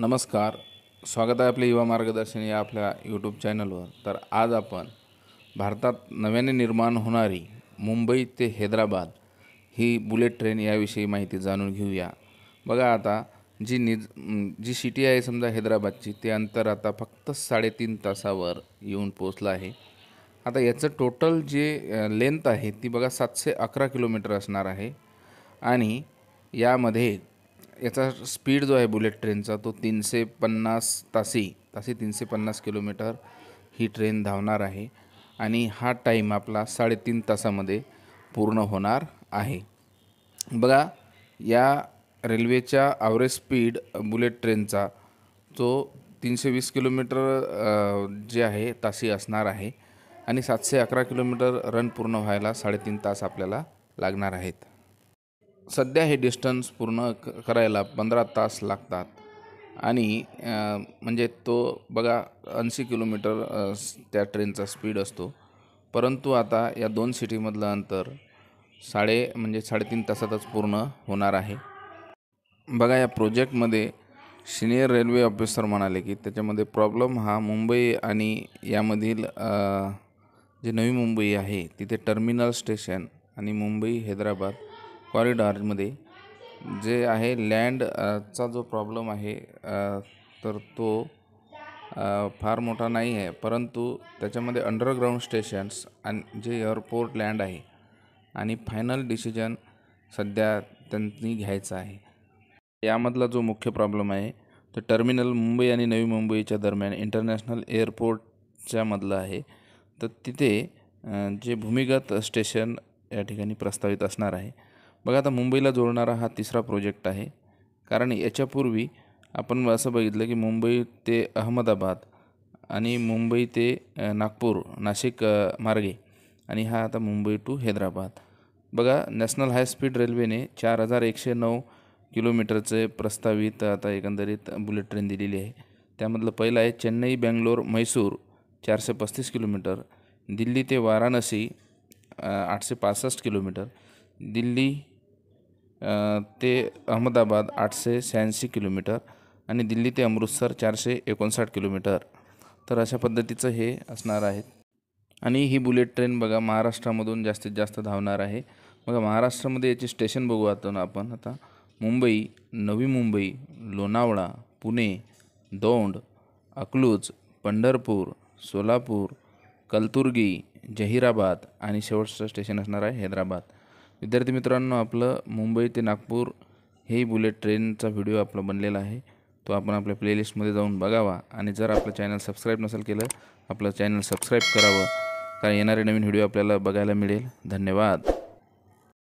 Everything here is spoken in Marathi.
नमस्कार स्वागत आहे आपले युवा मार्गदर्शन या आपल्या यूट्यूब चॅनलवर तर आज आपण भारतात नव्याने निर्माण होणारी मुंबई ते हैदराबाद ही बुलेट ट्रेन याविषयी माहिती जाणून घेऊया बघा आता जी निज जी सिटी आहे समजा हैदराबादची ते अंतर आता फक्त साडेतीन तासावर येऊन पोचलं आहे आता याचं टोटल जे लेंथ आहे ती बघा सातशे अकरा किलोमीटर असणार आहे आणि यामध्ये याचा स्पीड जो आहे बुलेट ट्रेनचा तो तीनशे पन्नास तासी तासी तीनशे पन्नास किलोमीटर ही ट्रेन धावणार आहे आणि हा टाईम आपला साडेतीन तासामध्ये पूर्ण होणार आहे बघा या रेल्वेच्या ॲव्हरेज स्पीड बुलेट ट्रेनचा तो तीनशे वीस किलोमीटर जे आहे तासी असणार आहे आणि सातशे अकरा किलोमीटर रन पूर्ण व्हायला साडेतीन तास आपल्याला लागणार आहेत सध्या हे डिस्टन्स पूर्ण क करायला पंधरा तास लागतात आणि म्हणजे तो बघा ऐंशी किलोमीटर त्या ट्रेनचा स्पीड असतो परंतु आता या दोन सिटीमधलं अंतर साडे म्हणजे साडेतीन तासातच पूर्ण होणार आहे बघा या प्रोजेक्टमध्ये सिनियर रेल्वे ऑफिसर म्हणाले की त्याच्यामध्ये प्रॉब्लेम हा मुंबई आणि यामधील जे नवी मुंबई आहे तिथे टर्मिनल स्टेशन आणि मुंबई हैदराबाद कॉरिडॉरमध्ये जे आहे लँड चा जो प्रॉब्लेम आहे तर तो फार मोठा नाही आहे परंतु त्याच्यामध्ये अंडरग्राऊंड स्टेशन्स आणि जे एअरपोर्ट लँड आहे आणि फायनल डिसिजन सध्या त्यांनी घ्यायचा आहे यामधला जो मुख्य प्रॉब्लेम आहे तो टर्मिनल मुंबई आणि नवी मुंबईच्या दरम्यान इंटरनॅशनल एअरपोर्टच्यामधलं मधला आहे तर तिथे जे भूमिगत स्टेशन या ठिकाणी प्रस्तावित असणार आहे बघा आता मुंबईला जोडणारा हा तिसरा प्रोजेक्ट आहे कारण याच्यापूर्वी आपण असं बघितलं की मुंबई ते अहमदाबाद आणि मुंबई ते नागपूर नाशिक मार्गे आणि हा आता मुंबई टू हैदराबाद बघा नॅशनल हायस्पीड रेल्वेने चार हजार एकशे नऊ किलोमीटरचे प्रस्तावित आता एकंदरीत बुलेट ट्रेन दिलेली आहे त्यामधलं पहिलं आहे चेन्नई बेंगलोर मैसूर चारशे पस्तीस किलोमीटर दिल्ली ते वाराणसी आठशे पासष्ट किलोमीटर दिल्ली ते अहमदाबाद आठशे शहाऐंशी किलोमीटर आणि दिल्ली ते अमृतसर चारशे एकोणसाठ किलोमीटर तर अशा पद्धतीचं हे असणार आहे आणि ही बुलेट ट्रेन बघा महाराष्ट्रामधून जास्तीत जास्त धावणार आहे बघा महाराष्ट्रामध्ये याचे स्टेशन बघू आता आपण आता मुंबई नवी मुंबई लोणावळा पुणे दौंड अकलूज पंढरपूर सोलापूर कलतुर्गी जहिराबाद आणि शेवटचं स्टेशन असणार आहे हैदराबाद विद्यार्थी मित्रांनो आपलं मुंबई ते नागपूर हे बुलेट ट्रेनचा व्हिडिओ आपला बनलेला आहे तो आपण आपल्या प्लेलिस्टमध्ये जाऊन बघावा आणि जर आपलं चॅनल सबस्क्राईब नसेल केलं आपलं चॅनल सबस्क्राईब करावं कारण येणारे नवीन व्हिडिओ आपल्याला बघायला मिळेल धन्यवाद